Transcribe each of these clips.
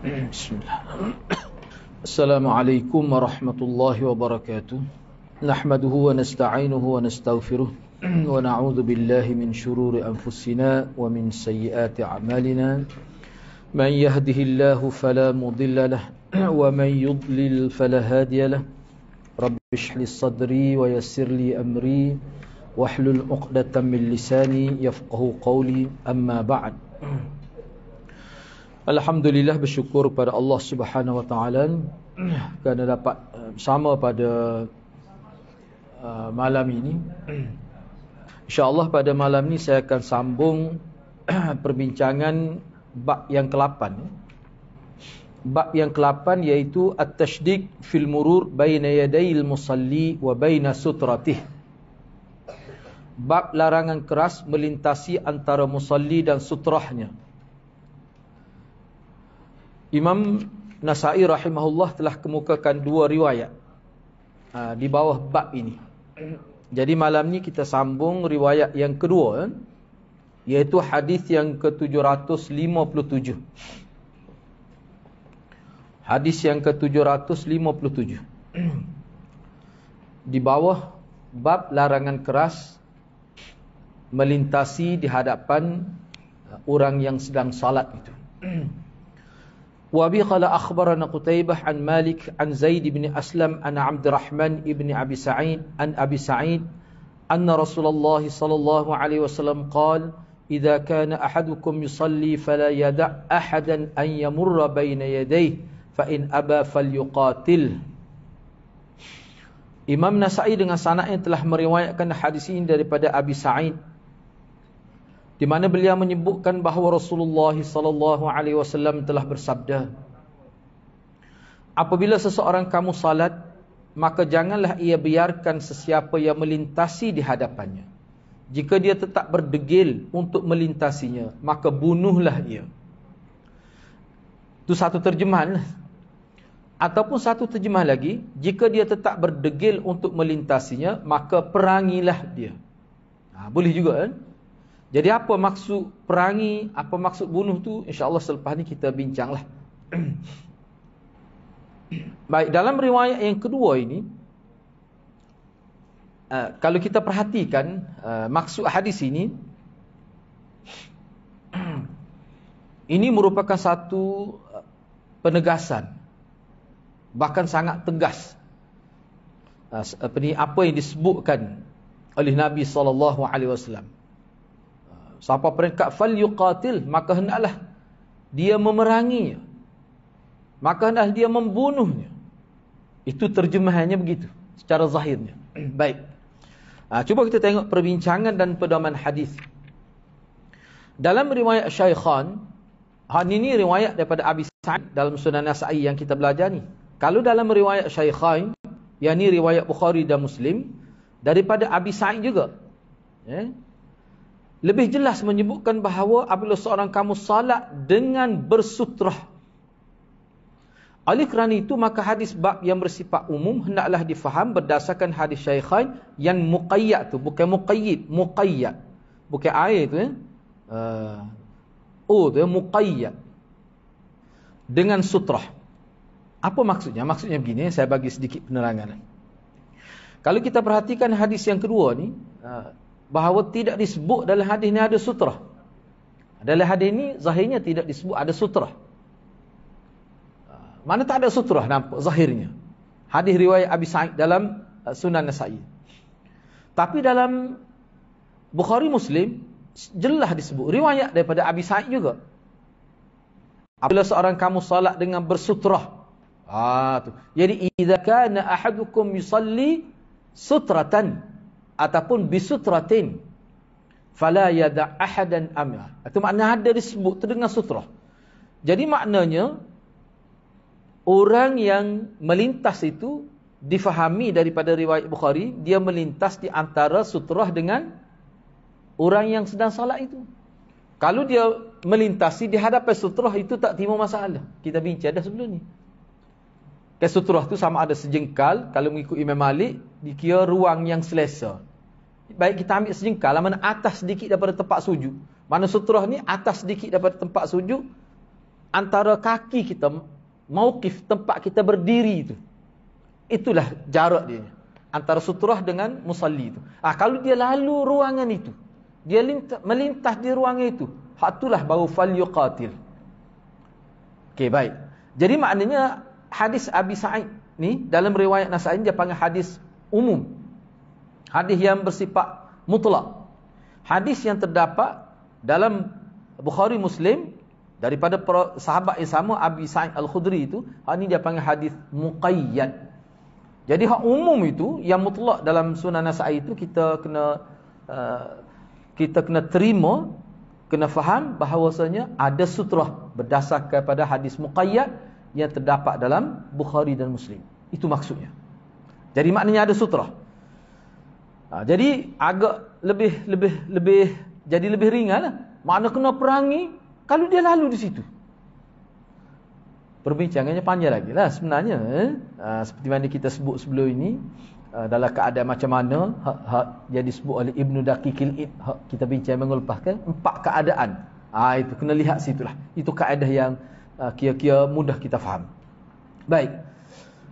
بسم الله السلام عليكم ورحمة الله وبركاته نحمده ونستعينه ونستغفره ونعوذ بالله من شرور أنفسنا ومن سيئات أعمالنا من يهده الله فلا مضل له ومن يضلل فلا هادي له رب اشرح لي صدري ويسر لي أمري واحلل عقدة من لساني يفقه قولي أما بعد Alhamdulillah bersyukur kepada Allah Subhanahu Wa Taala kerana dapat eh, sama pada uh, malam ini. Insya Allah pada malam ini saya akan sambung perbincangan bab yang ke-8. Ya. Bab yang ke-8 iaitu At-Tashdik fil murur baina yadayil musalli wa baina sutratih. Bab larangan keras melintasi antara musalli dan sutrahnya. Imam Nasai rahimahullah telah kemukakan dua riwayat uh, di bawah bab ini. Jadi malam ni kita sambung riwayat yang kedua iaitu hadis yang ke-757. Hadis yang ke-757. Di bawah bab larangan keras melintasi di hadapan ah, orang yang sedang salat itu. وابي قال اخبرنا قتيبه عن مالك عن زيد بن اسلم عن عبد الرحمن بن ابي سعيد عن ابي سعيد ان رسول الله صلى الله عليه وسلم قال اذا كان احدكم يصلي فلا يدع احدا ان يمر بين يديه فان ابى فليقاتل Imam Nasai dengan sanaknya telah meriwayatkan hadis ini daripada Abi Sa'id di mana beliau menyebutkan bahawa Rasulullah sallallahu alaihi wasallam telah bersabda Apabila seseorang kamu salat maka janganlah ia biarkan sesiapa yang melintasi di hadapannya jika dia tetap berdegil untuk melintasinya maka bunuhlah ia Itu satu terjemahan ataupun satu terjemah lagi jika dia tetap berdegil untuk melintasinya maka perangilah dia ha, boleh juga kan eh? Jadi apa maksud perangi, apa maksud bunuh tu? InsyaAllah selepas ni kita bincang lah. Baik, dalam riwayat yang kedua ini, uh, kalau kita perhatikan uh, maksud hadis ini, ini merupakan satu eh, penegasan, bahkan sangat tegas. Uh, apa, ini, apa yang disebutkan oleh Nabi SAW siapa peringkat fal yuqatil maka hendaklah dia memeranginya maka hendaklah dia membunuhnya itu terjemahannya begitu secara zahirnya baik ha, cuba kita tengok perbincangan dan pedoman hadis dalam riwayat syaikhan Han ini riwayat daripada Abi Sa'id dalam Sunan Nasa'i yang kita belajar ni. Kalau dalam riwayat Syaikhain, yang ni riwayat Bukhari dan Muslim, daripada Abi Sa'id juga. Eh? lebih jelas menyebutkan bahawa apabila seorang kamu salat dengan bersutrah oleh kerana itu maka hadis bab yang bersifat umum hendaklah difaham berdasarkan hadis syaikhain yang muqayyad tu bukan muqayyid muqayyad bukan air tu eh uh, oh tu ya, muqayyad dengan sutrah apa maksudnya maksudnya begini saya bagi sedikit penerangan kalau kita perhatikan hadis yang kedua ni uh, bahawa tidak disebut dalam hadis ini ada sutrah. Dalam hadis ini zahirnya tidak disebut ada sutrah. Ha, mana tak ada sutrah nampak zahirnya. Hadis riwayat Abi Sa'id dalam uh, Sunan Nasa'i. Tapi dalam Bukhari Muslim jelas disebut riwayat daripada Abi Sa'id juga. Apabila seorang kamu salat dengan bersutrah. Ah tu. Jadi idza kana ahadukum yusalli sutratan ataupun bisutratin fala yada ahadan amra itu makna ada disebut terdengar sutrah jadi maknanya orang yang melintas itu difahami daripada riwayat Bukhari dia melintas di antara sutrah dengan orang yang sedang salat itu kalau dia melintasi di hadapan sutrah itu tak timbul masalah kita bincang dah sebelum ni Kesutrah tu sama ada sejengkal, kalau mengikut Imam Malik, dikira ruang yang selesa baik kita ambil sejengkal lah. mana atas sedikit daripada tempat sujud. Mana sutrah ni atas sedikit daripada tempat sujud antara kaki kita mauqif tempat kita berdiri tu. Itulah jarak dia antara sutrah dengan musalli tu. Ah kalau dia lalu ruangan itu, dia lintas, melintas di ruangan itu, hak itulah baru falyuqatil. Okay baik. Jadi maknanya hadis Abi Sa'id ni dalam riwayat Nasa'i dia panggil hadis umum Hadis yang bersifat mutlak. Hadis yang terdapat dalam Bukhari Muslim daripada sahabat yang sama Abi Sa'id Al-Khudri itu, ini dia panggil hadis muqayyad. Jadi hak umum itu yang mutlak dalam Sunan Nasa'i itu kita kena uh, kita kena terima, kena faham bahawasanya ada sutrah berdasarkan kepada hadis muqayyad yang terdapat dalam Bukhari dan Muslim. Itu maksudnya. Jadi maknanya ada sutrah. Ha, jadi agak lebih lebih lebih jadi lebih ringanlah. Mana kena perangi kalau dia lalu di situ. Perbincangannya panjang lagi lah sebenarnya. Eh. Ha, seperti mana kita sebut sebelum ini ha, dalam keadaan macam mana ha, ha, jadi sebut oleh Ibnu Daqiqil ha, kita bincang mengelupaskan empat keadaan. Ah ha, itu kena lihat situlah. Itu keadaan yang ha, kira-kira ha, mudah kita faham. Baik.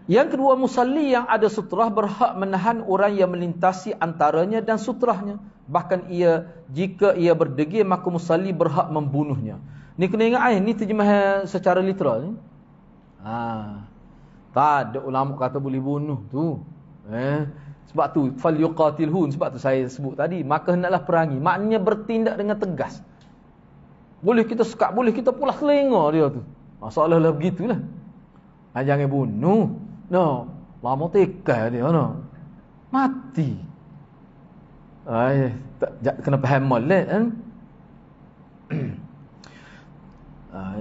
Yang kedua, musalli yang ada sutrah berhak menahan orang yang melintasi antaranya dan sutrahnya. Bahkan ia, jika ia berdegil, maka musalli berhak membunuhnya. Ni kena ingat ayah, eh, ni terjemahan secara literal ni. Ha. Tak ada ulama kata boleh bunuh tu. Eh. Sebab tu, fal sebab tu saya sebut tadi. Maka hendaklah perangi. Maknanya bertindak dengan tegas. Boleh kita sekat, boleh kita pula selengar dia tu. masalahlah ha, lah begitulah. Ha, jangan bunuh. No, lama TK dia no. Mati. Ai, tak jak kena faham molek eh, kan. Ah,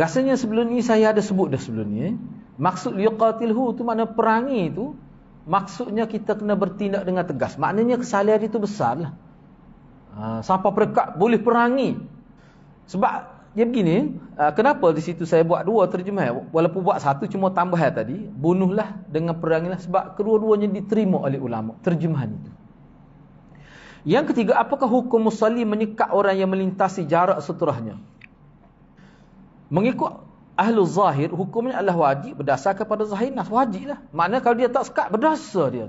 rasanya sebelum ni saya ada sebut dah sebelum ni. Eh. Maksud liqatilhu tu mana perangi itu? maksudnya kita kena bertindak dengan tegas. Maknanya kesalahan itu besar Ha, ah, siapa perekat boleh perangi. Sebab dia begini, uh, kenapa di situ saya buat dua terjemahan? Walaupun buat satu cuma tambahan ya tadi, bunuhlah dengan perangilah sebab kedua-duanya diterima oleh ulama terjemahan itu. Yang ketiga, apakah hukum musalli menyekat orang yang melintasi jarak seterahnya? Mengikut ahli zahir, hukumnya adalah wajib berdasarkan pada zahir nas wajiblah. Maknanya kalau dia tak sekat berdasar dia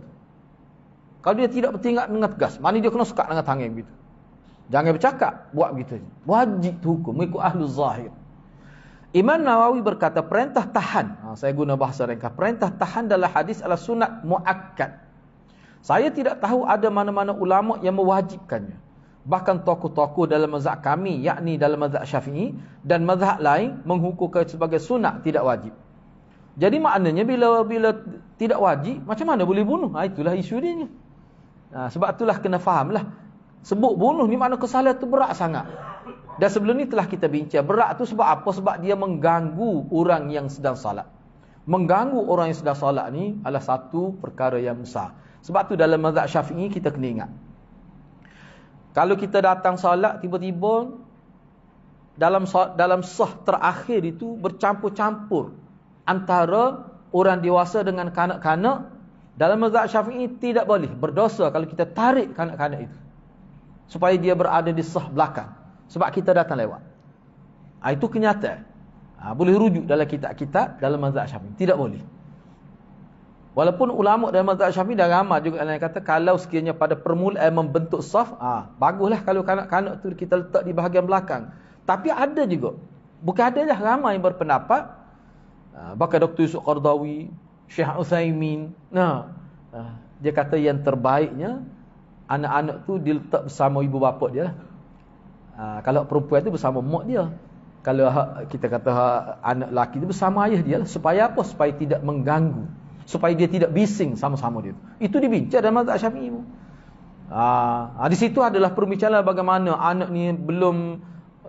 Kalau dia tidak bertindak dengan tegas, maknanya dia kena sekat dengan tangan begitu. Jangan bercakap. Buat begitu. Wajib tu hukum. Mengikut ahlu zahir. Imam Nawawi berkata, perintah tahan. Ha, saya guna bahasa ringkas. Perintah tahan dalam hadis adalah sunat mu'akkad. Saya tidak tahu ada mana-mana ulama yang mewajibkannya. Bahkan tokoh-tokoh dalam mazhab kami, yakni dalam mazhab syafi'i dan mazhab lain menghukumkan sebagai sunat tidak wajib. Jadi maknanya bila bila tidak wajib, macam mana boleh bunuh? Ha, itulah isu dia. Ha, sebab itulah kena fahamlah. Sebut bunuh ni makna kesalahan tu berat sangat. Dan sebelum ni telah kita bincang. Berat tu sebab apa? Sebab dia mengganggu orang yang sedang salat. Mengganggu orang yang sedang salat ni adalah satu perkara yang besar. Sebab tu dalam mazhab syafi'i kita kena ingat. Kalau kita datang salat tiba-tiba dalam dalam sah terakhir itu bercampur-campur antara orang dewasa dengan kanak-kanak dalam mazhab syafi'i tidak boleh berdosa kalau kita tarik kanak-kanak itu supaya dia berada di sah belakang sebab kita datang lewat ha, itu kenyataan ha, boleh rujuk dalam kitab-kitab dalam mazhab syafi'i tidak boleh walaupun ulama dalam mazhab syafi'i dah ramai juga yang kata kalau sekiranya pada permulaan membentuk sah ha, baguslah kalau kanak-kanak tu kita letak di bahagian belakang tapi ada juga bukan ada lah ramai yang berpendapat ha, bahkan Dr. Yusuf Qardawi Syekh Uthaymin nah, ha, dia kata yang terbaiknya anak-anak tu diletak bersama ibu bapa dia. Lah. Ha, kalau perempuan tu bersama mak dia. Kalau kita kata anak lelaki tu bersama ayah dia lah. Supaya apa? Supaya tidak mengganggu. Supaya dia tidak bising sama-sama dia. Itu dibincang dalam mazhab syafi'i pun. Ha, ha, di situ adalah perbincangan bagaimana anak ni belum,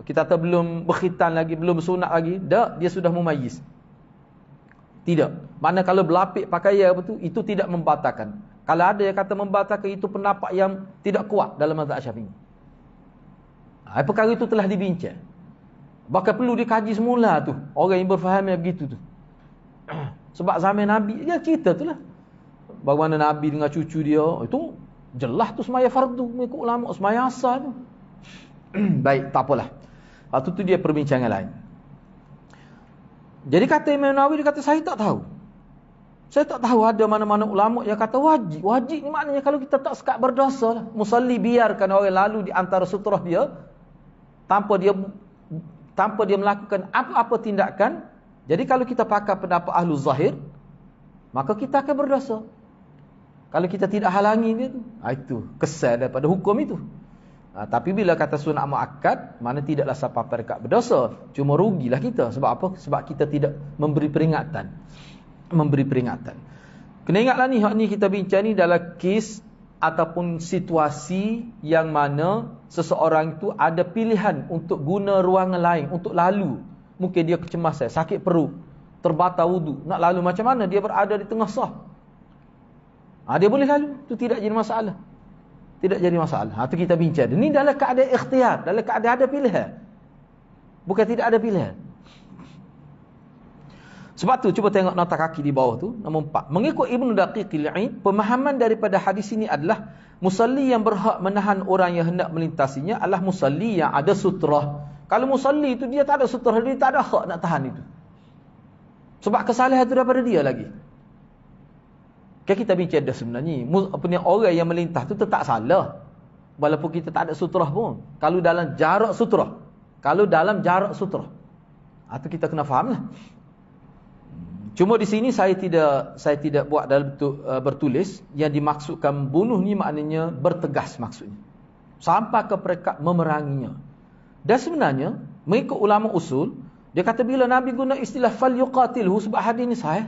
kita kata belum berkhitan lagi, belum bersunat lagi. Tak, dia sudah memayis. Tidak. Mana kalau berlapik pakaian apa tu, itu tidak membatalkan. Kalau ada yang kata membatalkan itu pendapat yang tidak kuat dalam mazhab Syafi'i. Ha, perkara itu telah dibincang. Bahkan perlu dikaji semula tu orang yang berfahamnya begitu tu. Sebab zaman Nabi dia ya cerita tu lah. Bagaimana Nabi dengan cucu dia itu jelas tu semaya fardu mengikut ulama semaya asal tu. Baik, tak apalah. Waktu ha, tu dia perbincangan lain. Jadi kata Imam Nawawi dia kata saya tak tahu. Saya tak tahu ada mana-mana ulama yang kata wajib. Wajib ni maknanya kalau kita tak sekat berdosa, lah. musalli biarkan orang lalu di antara sutrah dia tanpa dia tanpa dia melakukan apa-apa tindakan. Jadi kalau kita pakai pendapat ahlu zahir, maka kita akan berdosa. Kalau kita tidak halangi dia tu, ah, itu kesal daripada hukum itu. Ha, tapi bila kata sunat mu'akkad, mana tidaklah siapa-apa dekat berdosa. Cuma rugilah kita. Sebab apa? Sebab kita tidak memberi peringatan memberi peringatan. Kena ingatlah ni, hak ni kita bincang ni dalam kes ataupun situasi yang mana seseorang itu ada pilihan untuk guna ruangan lain, untuk lalu. Mungkin dia kecemasan, sakit perut, terbata wudu, nak lalu macam mana dia berada di tengah sah. Ha, dia boleh lalu, itu tidak jadi masalah. Tidak jadi masalah. Itu ha, kita bincang. Ini dalam keadaan ikhtiar, dalam keadaan ada pilihan. Bukan tidak ada pilihan. Sebab tu cuba tengok nota kaki di bawah tu nombor 4. Mengikut Ibnu Daqiqil Ain, pemahaman daripada hadis ini adalah musalli yang berhak menahan orang yang hendak melintasinya adalah musalli yang ada sutrah. Kalau musalli itu dia tak ada sutrah, dia tak ada hak nak tahan itu. Sebab kesalahan itu daripada dia lagi. Kan kita bincang dah sebenarnya, apa ni orang yang melintas tu tetap salah. Walaupun kita tak ada sutrah pun. Kalau dalam jarak sutrah. Kalau dalam jarak sutrah. Atau kita kena fahamlah. lah. Cuma di sini saya tidak saya tidak buat dalam bentuk uh, bertulis yang dimaksudkan bunuh ni maknanya bertegas maksudnya. Sampai ke perekat memeranginya. Dan sebenarnya mengikut ulama usul dia kata bila Nabi guna istilah fal yuqatilhu sebab hadis ni sahih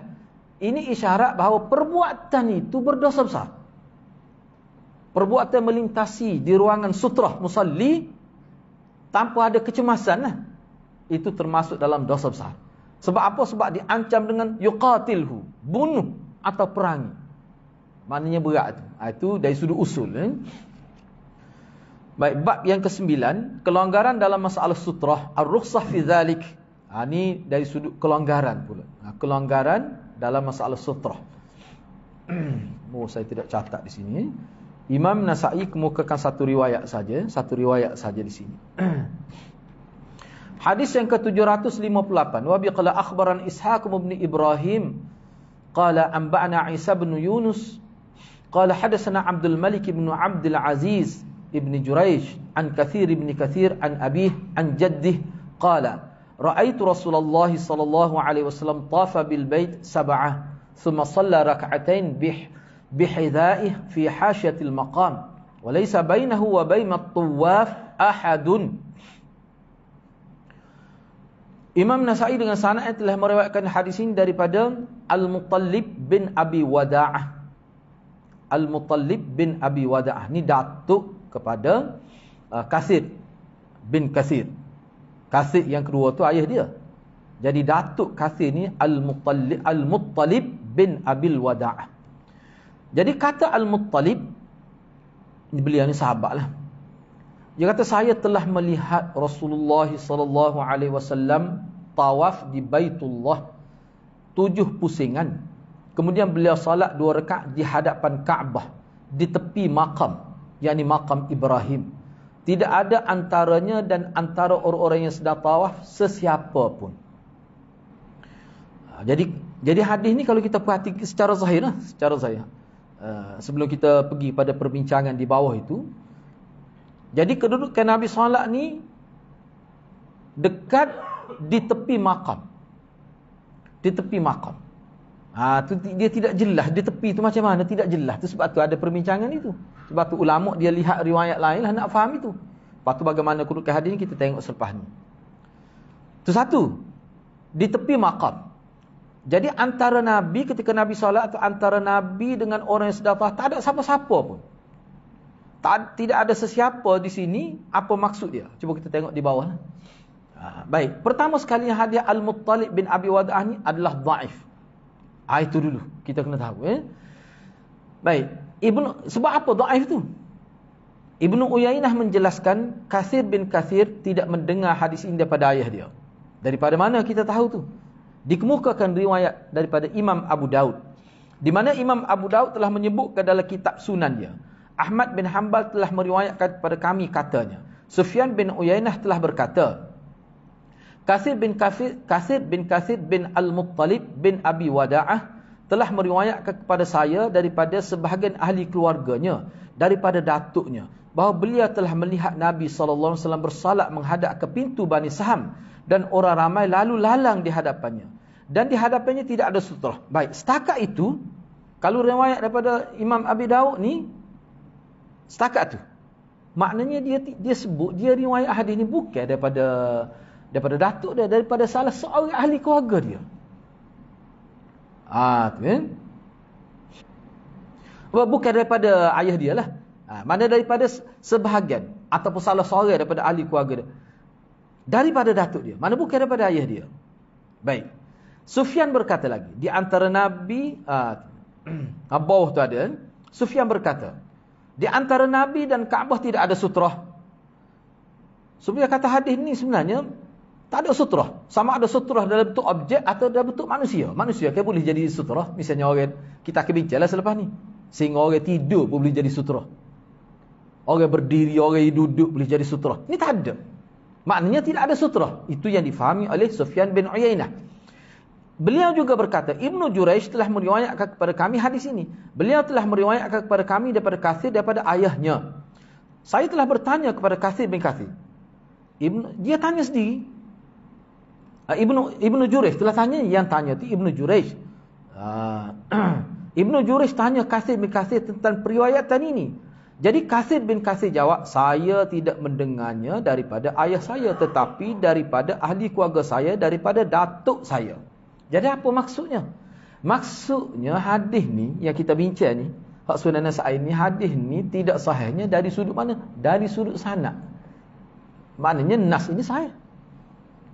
ini isyarat bahawa perbuatan itu berdosa besar. Perbuatan melintasi di ruangan sutrah musalli tanpa ada kecemasan lah, Itu termasuk dalam dosa besar. Sebab apa? Sebab diancam dengan yuqatilhu, bunuh atau perangi. Maknanya berat tu. Ah, itu dari sudut usul. Eh? Baik, bab yang ke kesembilan, kelonggaran dalam masalah sutrah, ar-ruksah fi dhalik. Ha, ah, ini dari sudut kelonggaran pula. Ha, kelonggaran dalam masalah sutrah. oh, saya tidak catat di sini. Eh. Imam Nasai kemukakan satu riwayat saja. Satu riwayat saja di sini. Hadis yang ke-758 wa biqala akhbaran Ishaq bin Ibrahim qala anba'ana Isa bin Yunus qala hadatsana Abdul Malik bin Abdul Aziz ibn Jurayj an Kathir ibn Kathir an abih an jaddih qala ra'aitu Rasulullah sallallahu alaihi wasallam tafa bil bait sab'ah thumma shalla rak'atain bih بحذائه في حاشية المقام وليس بينه وبين الطواف أحدٌ Imam Nasai dengan sanad telah meriwayatkan hadis ini daripada Al-Muttalib bin Abi Wada'ah. Al-Muttalib bin Abi Wada'ah ni datuk kepada uh, Kasir bin Kasir. Kasir yang kedua tu ayah dia. Jadi datuk Kasir ni Al-Muttalib Al-Muttalib bin Abi Wada'ah. Jadi kata Al-Muttalib beliau ni sahabatlah. Dia kata saya telah melihat Rasulullah sallallahu alaihi wasallam tawaf di Baitullah tujuh pusingan. Kemudian beliau salat dua rakaat di hadapan Kaabah di tepi makam yakni makam Ibrahim. Tidak ada antaranya dan antara orang-orang yang sedang tawaf sesiapa pun. Ha, jadi jadi hadis ni kalau kita perhati secara zahirlah, secara zahir. Uh, sebelum kita pergi pada perbincangan di bawah itu, jadi kedudukan Nabi solat ni dekat di tepi makam. Di tepi makam. Ha, tu, dia tidak jelas di tepi tu macam mana tidak jelas tu sebab tu ada perbincangan itu. Sebab tu ulama dia lihat riwayat lain lah nak faham itu. Lepas tu bagaimana kedudukan hadis ni kita tengok selepas ni. Tu satu. Di tepi makam. Jadi antara Nabi ketika Nabi solat atau antara Nabi dengan orang yang sedafah tak ada siapa-siapa pun tak, tidak ada sesiapa di sini, apa maksud dia? Cuba kita tengok di bawah. Ha, baik, pertama sekali hadiah Al-Muttalib bin Abi Wada'ah ni adalah daif. Ha, itu dulu, kita kena tahu. Eh? Baik, Ibn, sebab apa daif tu? Ibnu Uyainah menjelaskan, Kathir bin Kathir tidak mendengar hadis ini daripada ayah dia. Daripada mana kita tahu tu? Dikemukakan riwayat daripada Imam Abu Daud. Di mana Imam Abu Daud telah menyebutkan dalam kitab sunan dia. Ahmad bin Hanbal telah meriwayatkan kepada kami katanya. Sufyan bin Uyainah telah berkata, Kasir bin Kasir, Kasir bin Kasir bin Al-Muttalib bin Abi Wada'ah telah meriwayatkan kepada saya daripada sebahagian ahli keluarganya, daripada datuknya, bahawa beliau telah melihat Nabi SAW bersalat menghadap ke pintu Bani Saham dan orang ramai lalu lalang di hadapannya. Dan di hadapannya tidak ada sutrah. Baik, setakat itu, kalau riwayat daripada Imam Abi Daud ni, Setakat tu. Maknanya dia dia sebut dia riwayat hadis ni bukan daripada daripada datuk dia daripada salah seorang ahli keluarga dia. Ah, tu kan? bukan daripada ayah dia lah. Ah, mana daripada sebahagian ataupun salah seorang daripada ahli keluarga dia. Daripada datuk dia. Mana bukan daripada ayah dia. Baik. Sufyan berkata lagi, di antara nabi ah bawah tu ada, Sufyan berkata, di antara Nabi dan Kaabah tidak ada sutrah. Sebenarnya kata hadis ni sebenarnya tak ada sutrah. Sama ada sutrah dalam bentuk objek atau dalam bentuk manusia. Manusia ke kan boleh jadi sutrah. Misalnya orang kita kebincang lah selepas ni. Sehingga orang tidur pun boleh jadi sutrah. Orang berdiri, orang duduk boleh jadi sutrah. Ini tak ada. Maknanya tidak ada sutrah. Itu yang difahami oleh Sufyan bin Uyainah. Beliau juga berkata, Ibnu Juraish telah meriwayatkan kepada kami hadis ini. Beliau telah meriwayatkan kepada kami daripada Kathir daripada ayahnya. Saya telah bertanya kepada Kathir bin Kathir. Ibn, dia tanya sendiri. Ah, Ibnu Ibnu Juraish telah tanya yang tanya itu Ibnu Juraish. Ah, Ibnu Juraish tanya Kathir bin Kathir tentang periwayatan ini. Jadi Kathir bin Kathir jawab, saya tidak mendengarnya daripada ayah saya tetapi daripada ahli keluarga saya, daripada datuk saya. Jadi apa maksudnya? Maksudnya hadis ni yang kita bincang ni, hak sunan nasai ni hadis ni tidak sahihnya dari sudut mana? Dari sudut sanad. Maknanya nas ini sahih.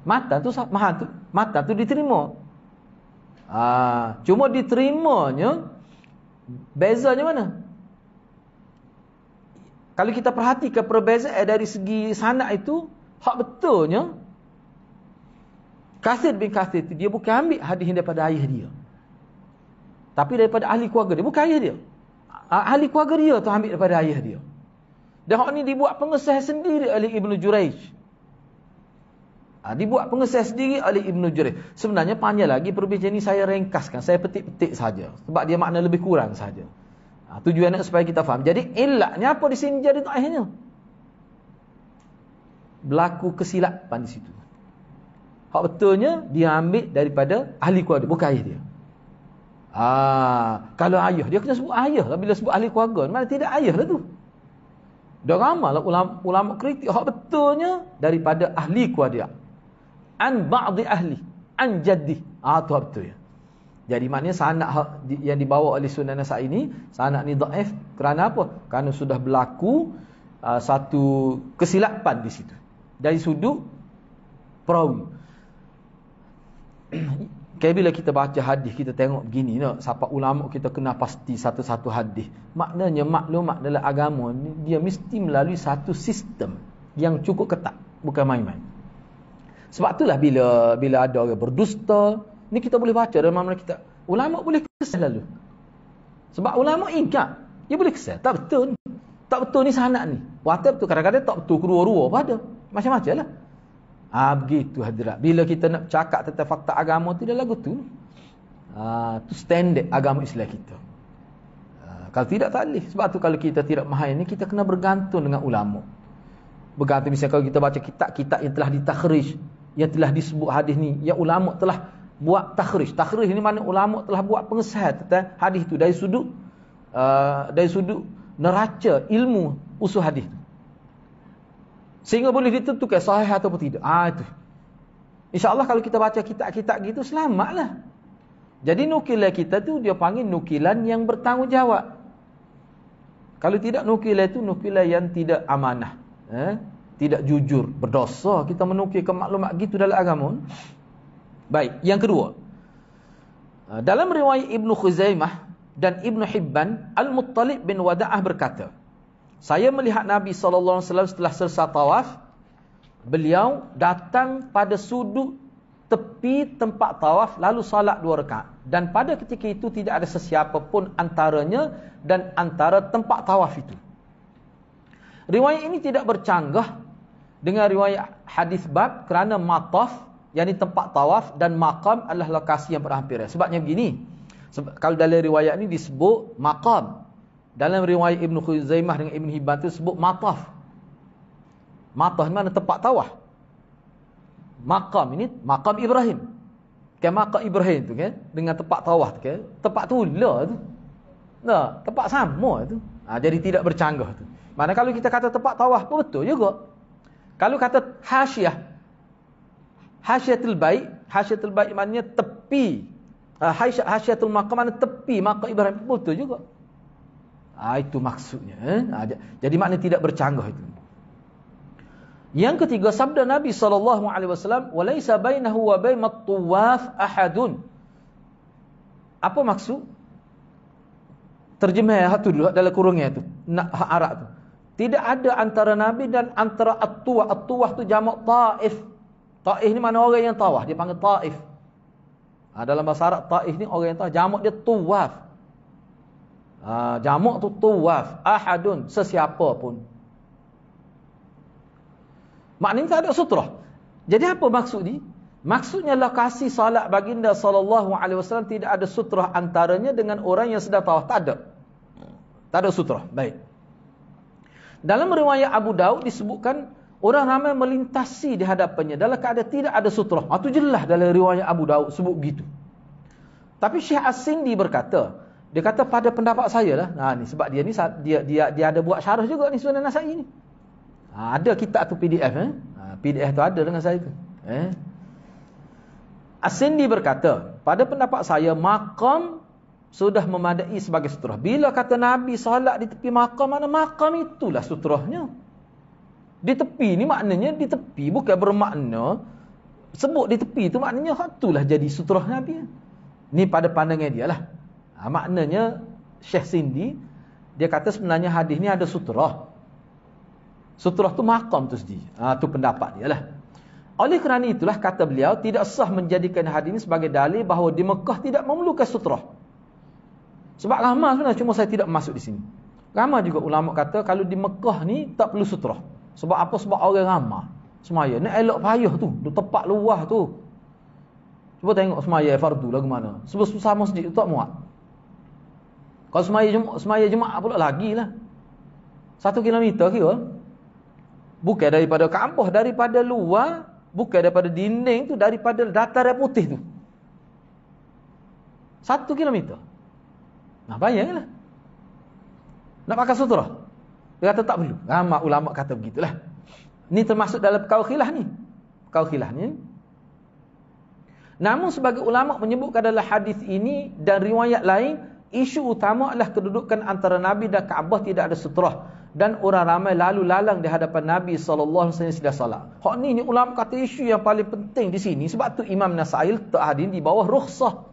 Mata tu sah, tu, matan tu diterima. Ha, cuma diterimanya bezanya mana? Kalau kita perhatikan perbezaan dari segi sanad itu, hak betulnya Kasir bin Kasir itu dia bukan ambil hadis daripada ayah dia. Tapi daripada ahli keluarga dia. Bukan ayah dia. Ah, ahli keluarga dia tu ambil daripada ayah dia. Dan orang ni dibuat pengesah sendiri oleh Ibn Juraij. Ha, ah, dibuat pengesah sendiri oleh Ibn Juraij. Sebenarnya panjang lagi perbincangan ini saya ringkaskan. Saya petik-petik saja. Sebab dia makna lebih kurang saja. Ha, ah, tujuannya supaya kita faham. Jadi ilaknya apa di sini jadi tu akhirnya? Berlaku kesilapan di situ betulnya dia ambil daripada ahli keluarga bukan ayah dia Ah, kalau ayah dia kena sebut ayah lah bila sebut ahli keluarga mana tidak ayah lah tu dah ramalah ulama, ulama kritik hak betulnya daripada ahli keluarga an ba'di ahli an jaddi ah tu betulnya jadi maknanya sanak yang dibawa oleh sunan nasa ini sanak ni daif kerana apa kerana sudah berlaku uh, satu kesilapan di situ dari sudut perawi okay, bila kita baca hadis kita tengok begini no, sapa ulama kita kena pasti satu-satu hadis maknanya maklumat dalam agama ni dia mesti melalui satu sistem yang cukup ketat bukan main-main sebab itulah bila bila ada orang berdusta ni kita boleh baca dalam mana kita ulama boleh kesal lalu sebab ulama ingat dia boleh kesal tak betul ni. tak betul ni sanak ni Watak tu kadang-kadang tak betul keruwa-ruwa pada macam-macam lah Ha, begitu hadirat. Bila kita nak cakap tentang fakta agama tu, dia lagu tu. Ha, tu standard agama Islam kita. Ha, kalau tidak, tak boleh. Sebab tu kalau kita tidak mahal ni, kita kena bergantung dengan ulama. Bergantung misalnya kalau kita baca kitab-kitab yang telah ditakhrij, yang telah disebut hadis ni, yang ulama telah buat takhrij. Takhrij ni mana ulama telah buat pengesahan tentang hadis tu dari sudut uh, dari sudut neraca ilmu usul hadis tu. Sehingga boleh ditentukan sahih atau tidak. Ah itu. Allah kalau kita baca kitab-kitab gitu, selamatlah. Jadi nukilah kita tu dia panggil nukilan yang bertanggungjawab. Kalau tidak nukilah itu, nukilah yang tidak amanah. Eh? Tidak jujur. Berdosa kita menukil ke maklumat gitu dalam agama. Baik. Yang kedua. Dalam riwayat Ibn Khuzaimah dan Ibn Hibban, Al-Muttalib bin Wada'ah berkata, saya melihat Nabi SAW setelah selesai tawaf. Beliau datang pada sudut tepi tempat tawaf lalu salat dua rekat. Dan pada ketika itu tidak ada sesiapa pun antaranya dan antara tempat tawaf itu. Riwayat ini tidak bercanggah dengan riwayat hadis bab kerana mataf yang tempat tawaf dan makam adalah lokasi yang berhampiran. Sebabnya begini. Kalau dalam riwayat ini disebut makam. Dalam riwayat Ibn Khuzaimah dengan Ibn Hibban itu sebut mataf. Mataf mana tempat tawah. Makam ini, makam Ibrahim. Kan makam Ibrahim tu kan? Dengan tempat tawah tu kan? Tempat tula tu. Lah tak, tempat sama tu. Ha, jadi tidak bercanggah tu. Mana kalau kita kata tempat tawah pun betul juga. Kalau kata hasyah. Hasyatul baik. Hasyatul baik maknanya tepi. Ha, Hasyatul maqam mana tepi makam Ibrahim. Betul juga. Ha, itu maksudnya. Ha, jadi makna tidak bercanggah itu. Yang ketiga sabda Nabi sallallahu alaihi wasallam walaysa bainahu wa bainat tawaf ahadun. Apa maksud? Terjemah satu dulu dalam kurungnya itu. Nak Arab tu. Tidak ada antara Nabi dan antara at-tawaf. At-tawaf tu jamak taif. Taif ni mana orang yang tawaf, dia panggil taif. Ha, dalam bahasa Arab taif ni orang yang tawaf, jamak dia tawaf. Ha, jamak tu tuwaf. Ahadun. Sesiapa pun. Maknanya tak ada sutrah. Jadi apa maksud ni? Maksudnya lokasi salat baginda SAW tidak ada sutrah antaranya dengan orang yang sedang tawaf. Tak ada. Tak ada sutrah. Baik. Dalam riwayat Abu Daud disebutkan orang ramai melintasi di hadapannya. Dalam keadaan tidak ada sutrah. Itu ha, jelas dalam riwayat Abu Daud sebut gitu. Tapi Syekh As-Sindi berkata... Dia kata pada pendapat saya lah. Ha ni sebab dia ni dia dia dia ada buat syarah juga ni Sunan Nasa'i ni. Ha, ada kitab tu PDF eh. Ha, PDF tu ada dengan saya tu. Eh. Asindi berkata, pada pendapat saya makam sudah memadai sebagai sutrah. Bila kata Nabi solat di tepi makam, mana makam itulah sutrahnya. Di tepi ni maknanya di tepi bukan bermakna sebut di tepi tu maknanya hatulah jadi sutrah Nabi. Eh? Ni pada pandangan dia lah. Ha, maknanya Syekh Sindi dia kata sebenarnya hadis ni ada sutrah. Sutrah tu makam tu sendiri. Ha, tu pendapat dia lah. Oleh kerana itulah kata beliau tidak sah menjadikan hadis ini sebagai dalil bahawa di Mekah tidak memerlukan sutrah. Sebab ramah sebenarnya cuma saya tidak masuk di sini. Ramah juga ulama kata kalau di Mekah ni tak perlu sutrah. Sebab apa? Sebab orang ramah. Semaya. Ni elok payah tu. Di tempat luah tu. Cuba tengok semaya fardu lah ke mana. Sebab sama sedikit tu tak muat. Kalau semaya Jumaat, semaya Jumaat pula lagi lah. Satu kilometer kira. Bukan daripada kampus, daripada luar. Bukan daripada dinding tu, daripada dataran putih tu. Satu kilometer. Nah, bayangkanlah. Nak pakai sutera? Dia kata tak perlu. Ramak ulama kata begitulah. Ni termasuk dalam kau khilah ni. Kau khilah ni. Namun sebagai ulama menyebutkan dalam hadis ini dan riwayat lain, isu utama adalah kedudukan antara Nabi dan Kaabah tidak ada seterah dan orang ramai lalu lalang di hadapan Nabi sallallahu alaihi wasallam salat. Hak ni ni ulama kata isu yang paling penting di sini sebab tu Imam Nasa'i ta'hadin di bawah rukhsah.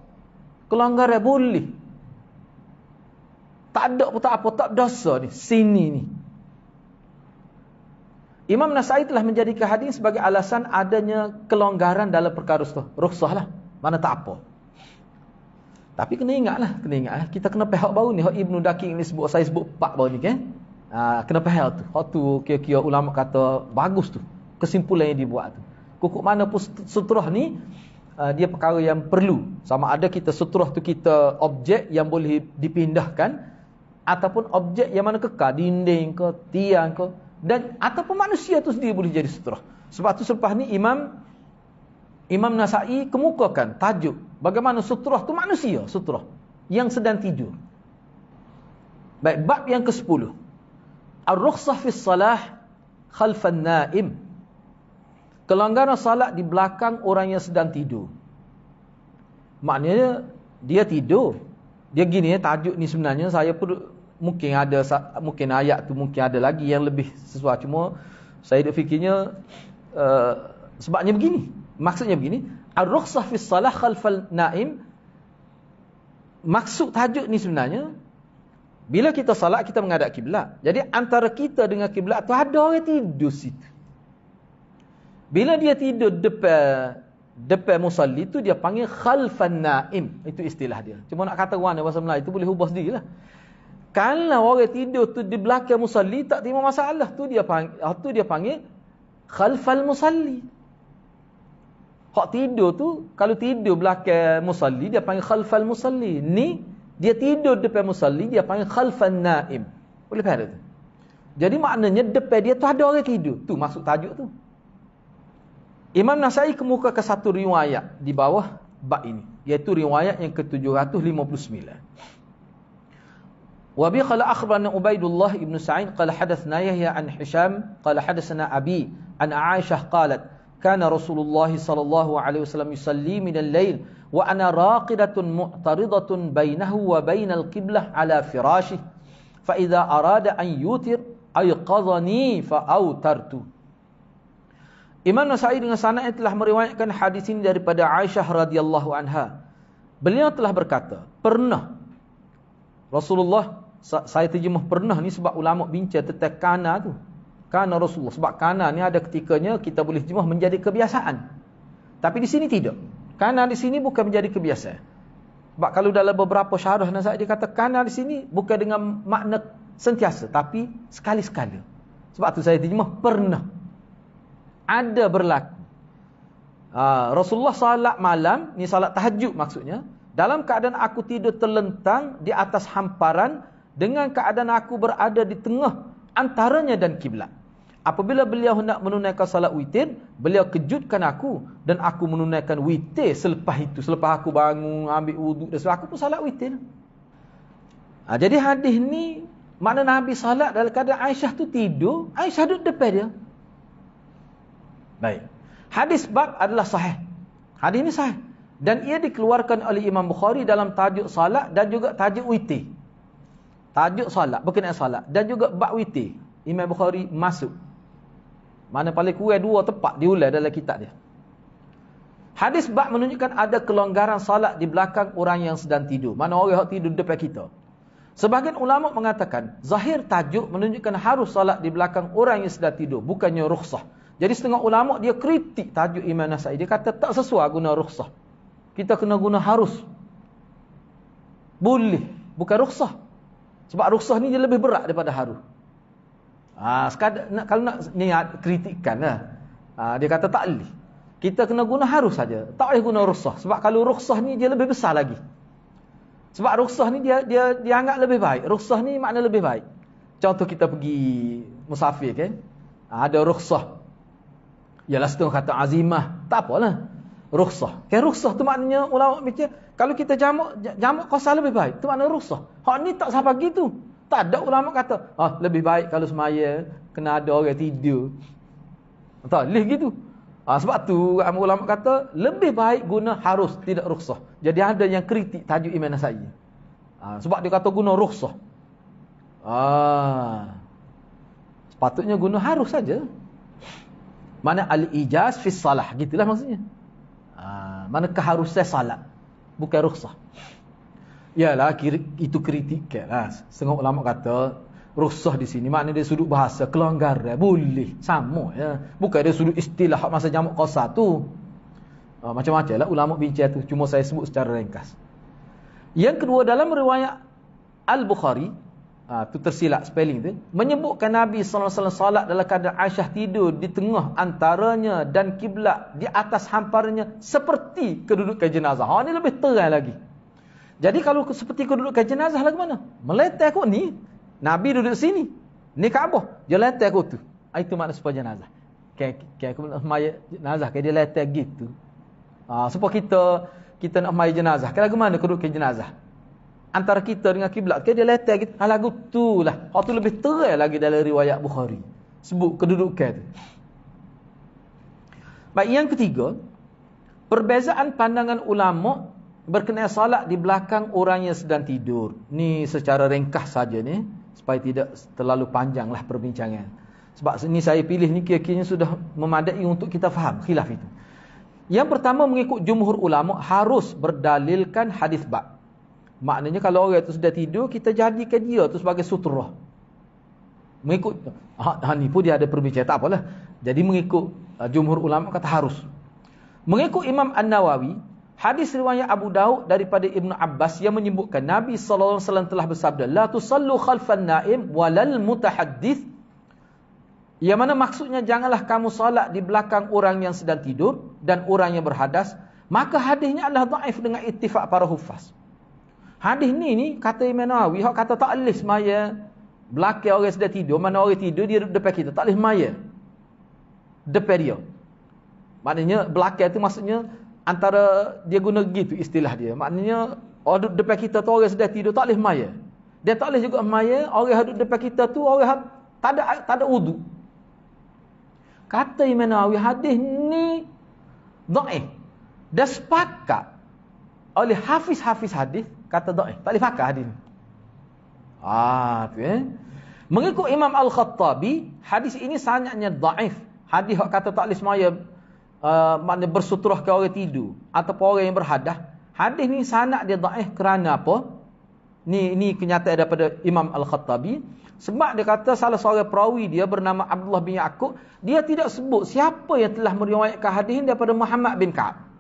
Kelanggaran boleh. Tak ada pun tak apa tak dosa ni sini ni. Imam Nasa'i telah menjadikan hadis sebagai alasan adanya kelonggaran dalam perkara itu. Rukhsah lah. Mana tak apa. Tapi kena ingat lah, kena ingatlah. Kita kena faham hak baru ni. Hak Ibnu Daqiq ni sebut saya sebut pak baru ni kan. Ah kena faham tu. Hak tu kira-kira ulama kata bagus tu. Kesimpulan yang dibuat tu. Kukuk mana pun seterah ni ha, dia perkara yang perlu. Sama ada kita seterah tu kita objek yang boleh dipindahkan ataupun objek yang mana kekal dinding ke tiang ke dan ataupun manusia tu sendiri boleh jadi seterah. Sebab tu selepas ni Imam Imam Nasa'i kemukakan tajuk Bagaimana sutrah tu manusia, sutrah yang sedang tidur. Baik bab yang ke-10. Ar-rukhsah fi salah khalf an-na'im. Kelanggaran salat di belakang orang yang sedang tidur. Maknanya dia tidur. Dia gini ya tajuk ni sebenarnya saya pun mungkin ada mungkin ayat tu mungkin ada lagi yang lebih sesuai cuma saya dah fikirnya uh, sebabnya begini. Maksudnya begini, Ar-rukhsah fi salah khalfal na'im Maksud tahajud ni sebenarnya Bila kita salat, kita menghadap kiblat. Jadi antara kita dengan kiblat tu ada orang tidur situ Bila dia tidur depan Depan musalli tu dia panggil khalfal na'im Itu istilah dia Cuma nak kata orang bahasa Melayu tu boleh ubah sendiri lah kalau orang tidur tu di belakang musalli tak timbul masalah tu dia panggil tu dia panggil khalfal musalli Hak tidur tu, kalau tidur belakang musalli, dia panggil khalfal musalli. Ni, dia tidur depan musalli, dia panggil khalfal naim. Boleh faham tu? Jadi maknanya depan dia tu ada orang tidur. Tu masuk tajuk tu. Imam Nasai kemuka ke satu riwayat di bawah bak ini. Iaitu riwayat yang ke-759. Wabi khala akhbarna Ubaidullah ibn Sa'in. Qala hadathna Yahya an Hisham. Qala hadathna Abi. An Aisyah qalat. Kana Rasulullah sallallahu alaihi wasallam yusalli min al-lail wa ana raqidatun mu'taridatun bainahu wa bainal qiblah ala firashi fa idza arada an yutir ayqadhani fa autartu Imam Nasa'i dengan sanad telah meriwayatkan hadis ini daripada Aisyah radhiyallahu anha Beliau telah berkata pernah Rasulullah saya terjemah pernah ni sebab ulama bincang tetekana tu Kana Rasulullah. Sebab kana ni ada ketikanya kita boleh jemah menjadi kebiasaan. Tapi di sini tidak. Kana di sini bukan menjadi kebiasaan. Sebab kalau dalam beberapa syarah nasihat dia kata kana di sini bukan dengan makna sentiasa. Tapi sekali-sekala. Sebab tu saya terjemah pernah. Ada berlaku. Uh, Rasulullah salat malam, ni salat tahajud maksudnya. Dalam keadaan aku tidur terlentang di atas hamparan dengan keadaan aku berada di tengah antaranya dan kiblat. Apabila beliau hendak menunaikan salat witir, beliau kejutkan aku dan aku menunaikan witir selepas itu. Selepas aku bangun, ambil wuduk dan aku pun salat witir. Ha, jadi hadis ni mana Nabi salat dalam keadaan Aisyah tu tidur, Aisyah duduk depan dia. Baik. Hadis bab adalah sahih. Hadis ni sahih dan ia dikeluarkan oleh Imam Bukhari dalam tajuk salat dan juga tajuk witir. Tajuk salat berkenaan salat dan juga bab witir. Imam Bukhari masuk mana paling kurang dua tepat diulai dalam kitab dia. Hadis bab menunjukkan ada kelonggaran salat di belakang orang yang sedang tidur. Mana orang yang tidur depan kita. Sebahagian ulama mengatakan, zahir tajuk menunjukkan harus salat di belakang orang yang sedang tidur, bukannya rukhsah. Jadi setengah ulama dia kritik tajuk Imam Nasai. Dia kata tak sesuai guna rukhsah. Kita kena guna harus. Boleh. Bukan rukhsah. Sebab rukhsah ni dia lebih berat daripada harus. Ha, sekadar, nak, kalau nak niat kritikan lah. Ha, dia kata tak boleh. Kita kena guna harus saja. Tak boleh guna rukhsah. Sebab kalau rukhsah ni dia lebih besar lagi. Sebab rukhsah ni dia dia dianggap lebih baik. Rukhsah ni makna lebih baik. Contoh kita pergi musafir kan. Ha, ada rukhsah. Ialah setengah kata azimah. Tak apalah. Rukhsah. Kan rukhsah tu maknanya ulama macam kalau kita jamuk jamuk kosa lebih baik. Tu makna rukhsah. Hak ni tak sampai gitu. Tak ada ulama kata, ah lebih baik kalau semaya kena ada orang tidur. Tak, leh gitu. Ah sebab tu ulama kata lebih baik guna harus tidak rukhsah. Jadi ada yang kritik tajuk iman saya. Ah sebab dia kata guna rukhsah. Ah. Sepatutnya guna harus saja. Mana al-ijaz fi salah, gitulah maksudnya. Ah mana keharusan salat bukan rukhsah. Ya ialah itu kritikal lah. Setengah ulama kata rusah di sini. Maknanya dia sudut bahasa kelonggaran. Boleh. Sama. Ya. Bukan dia sudut istilah masa jamuk kosa tu. Uh, Macam-macam lah ulama bincang tu. Cuma saya sebut secara ringkas. Yang kedua dalam riwayat Al-Bukhari itu ah, uh, tersilap spelling tu menyebutkan Nabi SAW salat dalam keadaan Aisyah tidur di tengah antaranya dan kiblat di atas hamparnya seperti kedudukan jenazah. Ha, ini lebih terang lagi. Jadi kalau seperti kedudukan jenazah lah ke mana? Meletih aku ni. Nabi duduk sini. Ni Kaabah. Dia letih aku tu. Ah, itu makna sebuah jenazah. Kayak aku mayat jenazah. Kayak dia letih gitu. Ah, sebab kita kita nak mayat jenazah. Kayak lagu mana kedudukan jenazah? Antara kita dengan kiblat. Kayak dia letih gitu. Ah, lagu tu lah. Hal ah, tu lebih terai lagi dalam riwayat Bukhari. Sebut kedudukan tu. Baik, yang ketiga. Perbezaan pandangan ulama' berkenaan salat di belakang orang yang sedang tidur. Ni secara ringkas saja ni supaya tidak terlalu panjanglah perbincangan. Sebab ni saya pilih ni kira kira sudah memadai untuk kita faham khilaf itu. Yang pertama mengikut jumhur ulama harus berdalilkan hadis ba. Maknanya kalau orang itu sudah tidur kita jadikan dia tu sebagai sutrah. Mengikut ah, ni pun dia ada perbincangan tak apalah. Jadi mengikut uh, jumhur ulama kata harus. Mengikut Imam An-Nawawi Hadis riwayat Abu Daud daripada Ibnu Abbas yang menyebutkan Nabi sallallahu alaihi wasallam telah bersabda la tusallu khalfan na'im walal mutahaddits yang mana maksudnya janganlah kamu salat di belakang orang yang sedang tidur dan orang yang berhadas maka hadisnya adalah dhaif dengan ittifaq para huffaz Hadis ni ni kata Imam Nawawi hak kata taklis leh semaya belakang orang sedang tidur mana orang tidur dia depan kita taklis leh semaya depan dia Maknanya belakang itu maksudnya antara dia guna gitu istilah dia maknanya orang depan kita tu orang sudah tidur tak boleh maya dia tak boleh juga maya orang hadut depan kita tu orang tak ada tak ada wudu kata Imam Nawawi hadis ni dhaif dah sepakat oleh hafiz-hafiz hadis kata dhaif tak boleh fakah hadis ni. ah tu eh mengikut Imam Al-Khattabi hadis ini sangatnya dhaif hadis hak kata tak boleh maya Eh, makna bersutrah ke orang tidur ataupun orang yang berhadah hadis ni sanak dia daif kerana apa ni ni kenyataan daripada Imam Al-Khattabi sebab dia kata salah seorang perawi dia bernama Abdullah bin Yaqub dia tidak sebut siapa yang telah meriwayatkan hadis ini daripada Muhammad bin Ka'ab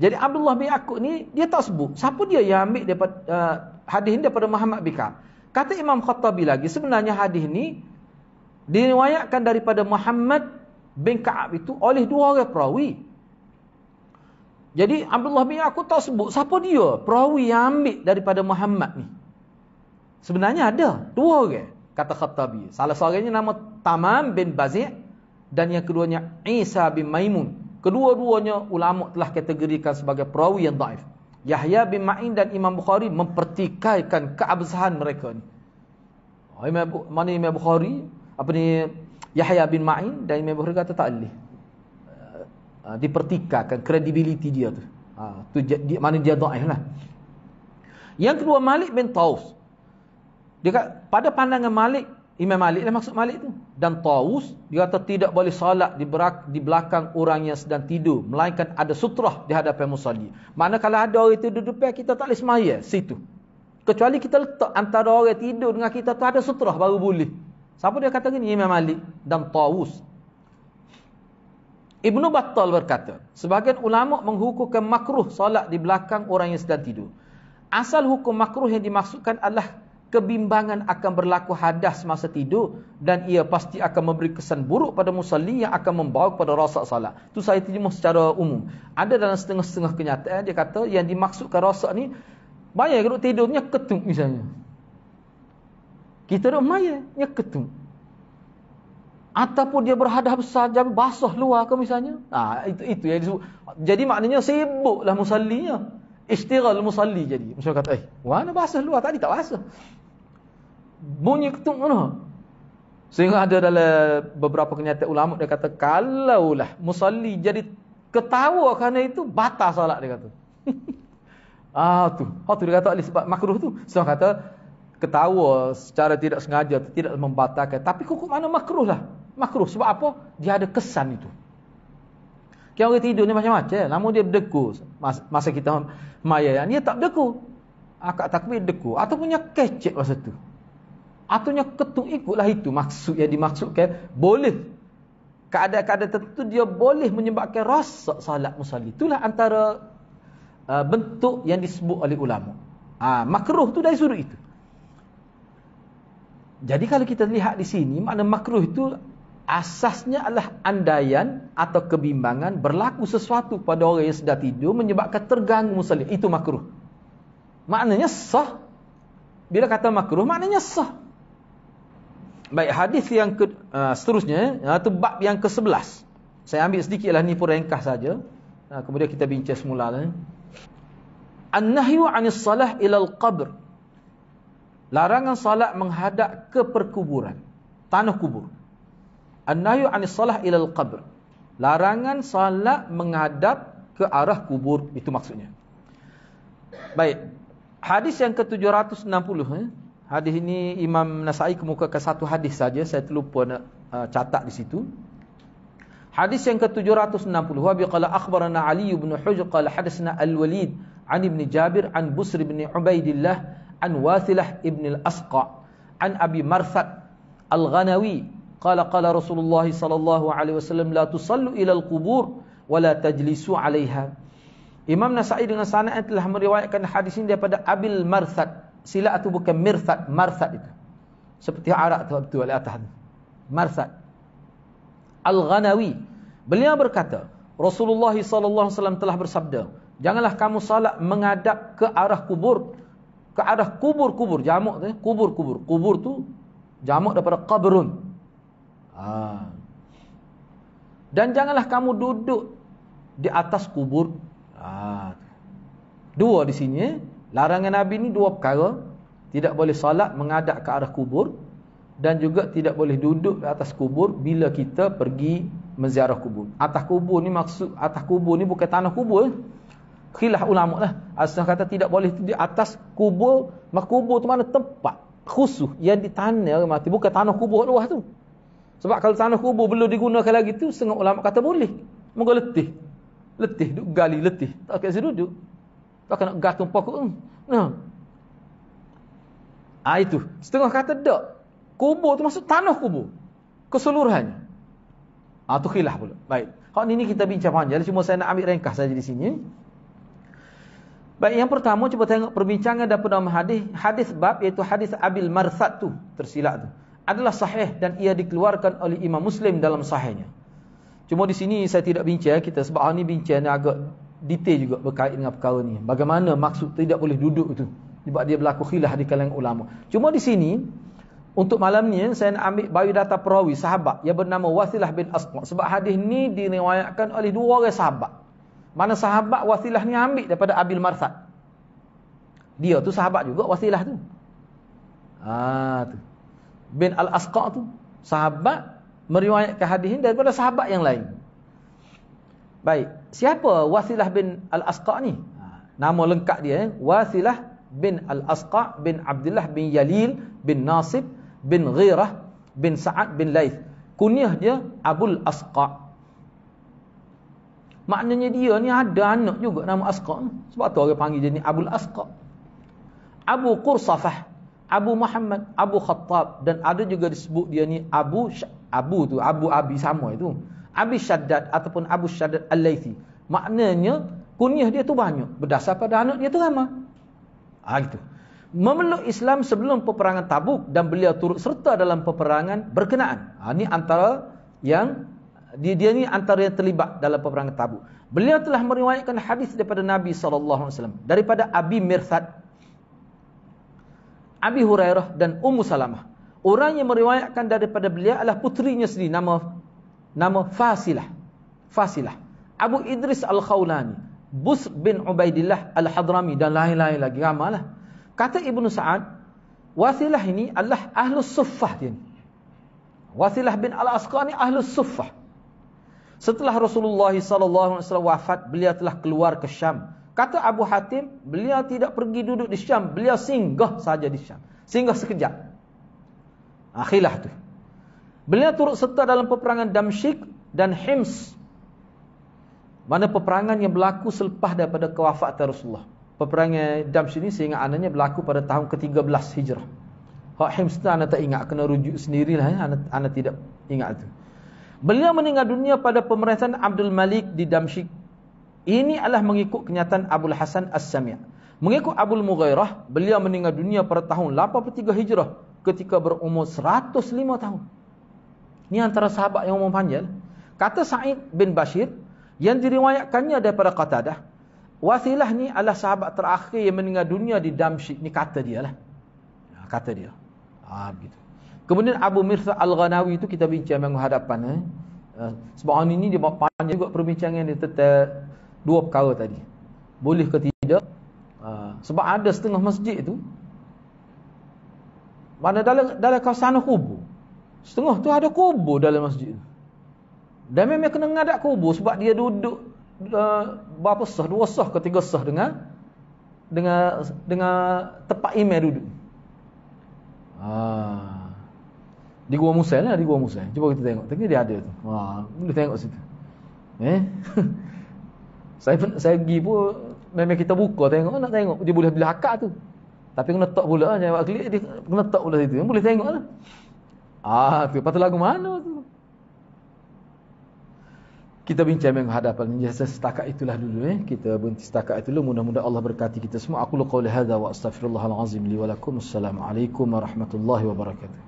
jadi Abdullah bin Yaqub ni dia tak sebut siapa dia yang ambil daripada uh, hadis ini daripada Muhammad bin Ka'ab kata Imam Khattabi lagi sebenarnya hadis ni diriwayatkan daripada Muhammad bin Ka'ab itu oleh dua orang perawi. Jadi Abdullah bin aku tak sebut siapa dia perawi yang ambil daripada Muhammad ni. Sebenarnya ada dua orang kata Khattabi. Salah seorangnya nama Tamam bin Bazi' dan yang keduanya Isa bin Maimun. Kedua-duanya ulama telah kategorikan sebagai perawi yang daif. Yahya bin Ma'in dan Imam Bukhari mempertikaikan keabsahan mereka ni. Oh, mana Imam Bukhari? Apa ni Yahya bin Ma'in dan Imam Bukhari kata tak boleh. Ah, Dipertikakan kredibiliti dia tu. Ha, tu di, mana dia da'if lah. Yang kedua Malik bin Taus. Dia kata, pada pandangan Malik, Imam Malik lah maksud Malik tu. Dan Taus, dia kata tidak boleh salat di, berak, di belakang orang yang sedang tidur. Melainkan ada sutrah di hadapan musalli. Mana kalau ada orang itu duduk, kita tak boleh semaya situ. Kecuali kita letak antara orang tidur dengan kita tu ada sutrah baru boleh. Siapa dia kata gini? Imam Malik dan Tawus. Ibn Battal berkata, sebagian ulama menghukumkan makruh solat di belakang orang yang sedang tidur. Asal hukum makruh yang dimaksudkan adalah kebimbangan akan berlaku hadas semasa tidur dan ia pasti akan memberi kesan buruk pada musalli yang akan membawa kepada rosak salat. Itu saya terjemah secara umum. Ada dalam setengah-setengah kenyataan dia kata yang dimaksudkan rosak ni banyak yang tidurnya ketuk misalnya kita dah maya ya ketum ataupun dia berhadap saja basah luar ke misalnya ah itu itu yang disebut jadi maknanya sibuklah musallinya istighal musalli jadi macam kata eh mana basah luar tadi tak basah bunyi ketum mana sehingga ada dalam beberapa kenyataan ulama dia kata kalaulah musalli jadi ketawa kerana itu batal solat dia kata ah tu ah tu dia kata sebab makruh tu so kata ketawa secara tidak sengaja tidak membatalkan tapi hukum mana makruh lah makruh sebab apa dia ada kesan itu kan orang tidur ni macam-macam lama dia berdeku masa kita maya yang dia tak berdeku akak takbir deku punya kecek masa tu ataupunnya ketuk ikutlah itu maksud yang dimaksudkan boleh keadaan-keadaan tertentu dia boleh menyebabkan rosak salat musalli itulah antara uh, bentuk yang disebut oleh ulama ha, makruh tu dari sudut itu jadi kalau kita lihat di sini, makna makruh itu asasnya adalah andaian atau kebimbangan berlaku sesuatu pada orang yang sedang tidur menyebabkan terganggu musalli. Itu makruh. Maknanya sah. Bila kata makruh, maknanya sah. Baik, hadis yang ke, uh, seterusnya, itu bab yang ke-11. Saya ambil sedikitlah ni pun ringkas saja. Uh, kemudian kita bincang semula. Lah. An-nahyu anis salah al qabr. Larangan salat menghadap ke perkuburan, tanah kubur. An-nahyu 'anil salah ilal qabr Larangan salat menghadap ke arah kubur itu maksudnya. Baik. Hadis yang ke-760 eh. Hadis ini Imam Nasai kemukakan satu hadis saja, saya terlupa nak uh, catat di situ. Hadis yang ke-760, wa bi qala akhbarana Ali ibn Hujr qala hadatsana Al-Walid 'an Ibn Jabir 'an Busri ibn Ubaidillah an Wasilah ibn al-Asqa an Abi Marfat al-Ghanawi Kata, "Kata Rasulullah sallallahu alaihi wasallam 'Tidak tusallu ila al-qubur wa la tajlisu 'alayha Imam Nasa'i dengan sana telah meriwayatkan hadis ini daripada Abil Marfat. sila itu bukan Marfat, Marfat itu seperti Arab tu betul al atas Marsad al-Ghanawi beliau berkata Rasulullah sallallahu alaihi wasallam telah bersabda janganlah kamu salat menghadap ke arah kubur ke arah kubur-kubur jamak tu kubur-kubur kubur tu jamak daripada qabrun ha. dan janganlah kamu duduk di atas kubur ha. dua di sini eh. larangan nabi ni dua perkara tidak boleh salat mengadap ke arah kubur dan juga tidak boleh duduk di atas kubur bila kita pergi menziarah kubur atas kubur ni maksud atas kubur ni bukan tanah kubur eh khilaf ulama lah. Asal kata tidak boleh di atas kubur, mak kubur tu mana tempat khusus yang ditanya orang mati, bukan tanah kubur luar tu. Sebab kalau tanah kubur belum digunakan lagi tu, setengah ulama kata boleh. Moga letih. Letih duk gali letih. Tak kena si duduk. Tak kena gantung pokok. Hmm. Nah. Ah itu, setengah kata dak. Kubur tu masuk tanah kubur. Keseluruhannya. Ah tu khilaf pula. Baik. Hak ni kita bincang panjang, cuma saya nak ambil ringkas saja di sini. Baik, yang pertama cuba tengok perbincangan daripada hadis hadis bab iaitu hadis Abil Marsat tu tersilap tu adalah sahih dan ia dikeluarkan oleh Imam Muslim dalam sahihnya. Cuma di sini saya tidak bincang kita sebab hari ni bincang ni agak detail juga berkait dengan perkara ni. Bagaimana maksud tidak boleh duduk tu sebab dia berlaku khilaf di kalangan ulama. Cuma di sini untuk malam ni saya nak ambil bayu data perawi sahabat yang bernama Wasilah bin Asma sebab hadis ni diriwayatkan oleh dua orang sahabat. Mana sahabat wasilah ni ambil daripada Abil Marsad. Dia tu sahabat juga wasilah tu. Ha, tu. Bin Al-Asqa tu. Sahabat meriwayatkan hadis ini daripada sahabat yang lain. Baik. Siapa wasilah bin Al-Asqa ni? Ha, nama lengkap dia. Eh? Wasilah bin Al-Asqa bin Abdullah bin Yalil bin Nasib bin Ghirah bin Sa'ad bin Laith. Kunyah dia Abul Asqa' Maknanya dia ni ada anak juga nama Asqa. Sebab tu orang panggil dia ni Abu Asqa. Abu Qursafah, Abu Muhammad, Abu Khattab dan ada juga disebut dia ni Abu Abu tu, Abu Abi sama itu. Abi Syaddad ataupun Abu Syaddad Al-Laitsi. Maknanya kunyah dia tu banyak berdasar pada anak dia tu ramai. Ah ha, gitu. Memeluk Islam sebelum peperangan Tabuk dan beliau turut serta dalam peperangan berkenaan. Ah ha, ni antara yang dia dia ni antara yang terlibat dalam peperangan Tabuk. Beliau telah meriwayatkan hadis daripada Nabi SAW daripada Abi Mirsad, Abi Hurairah dan Ummu Salamah. Orang yang meriwayatkan daripada beliau adalah putrinya sendiri nama nama Fasilah. Fasilah. Abu Idris Al-Khawlani, Bus bin Ubaidillah Al-Hadrami dan lain-lain lagi ramalah. Kata Ibn Sa'ad, Wasilah ini adalah Ahlus Suffah dia. Ni. Wasilah bin Al-Asqani Ahlus Suffah. Setelah Rasulullah SAW wafat, beliau telah keluar ke Syam. Kata Abu Hatim, beliau tidak pergi duduk di Syam. Beliau singgah saja di Syam. Singgah sekejap. Akhirlah tu. Beliau turut serta dalam peperangan Damsyik dan Hims. Mana peperangan yang berlaku selepas daripada kewafatan Rasulullah. Peperangan Damsyik ini sehingga anaknya berlaku pada tahun ke-13 Hijrah. Hak Hims tu anak tak ingat. Kena rujuk sendirilah. Ya. Anak, anak tidak ingat tu. Beliau meninggal dunia pada pemerintahan Abdul Malik di Damsyik. Ini adalah mengikut kenyataan Abdul Hasan As-Sami'ah. Mengikut Abdul Mughairah, beliau meninggal dunia pada tahun 83 Hijrah ketika berumur 105 tahun. Ini antara sahabat yang umur panjang. Kata Sa'id bin Bashir yang diriwayatkannya daripada Qatadah, wasilah ni adalah sahabat terakhir yang meninggal dunia di Damsyik. Ini kata dia lah. Ha, kata dia. Ah, begitu. Kemudian Abu Mirsa Al-Ghanawi itu kita bincang minggu hadapan eh. eh sebab ini dia panjang juga perbincangan dia tetap dua perkara tadi. Boleh ke tidak? Eh, sebab ada setengah masjid itu. mana dalam dalam kawasan kubur. Setengah tu ada kubur dalam masjid. Dan memang kena ngadap kubur sebab dia duduk uh, berapa sah, dua sah ke tiga sah dengan dengan dengan tempat imam duduk. Ah. Di Gua Musa lah, di Gua Musa. Cuba kita tengok. Tengok dia ada tu. Wah, boleh tengok situ. Eh? saya saya pergi pun memang kita buka tengok nak tengok dia boleh belah akak tu. Tapi kena tok pula jangan klik dia kena tok pula situ. Boleh tengok lah. Ah, tu patut lagu mana tu? Kita bincang dengan hadapan ini. Setakat itulah dulu. Eh. Kita berhenti setakat itu dulu. Mudah-mudahan Allah berkati kita semua. Aku lukau lihada wa astaghfirullahalazim liwalakum. Assalamualaikum warahmatullahi wabarakatuh.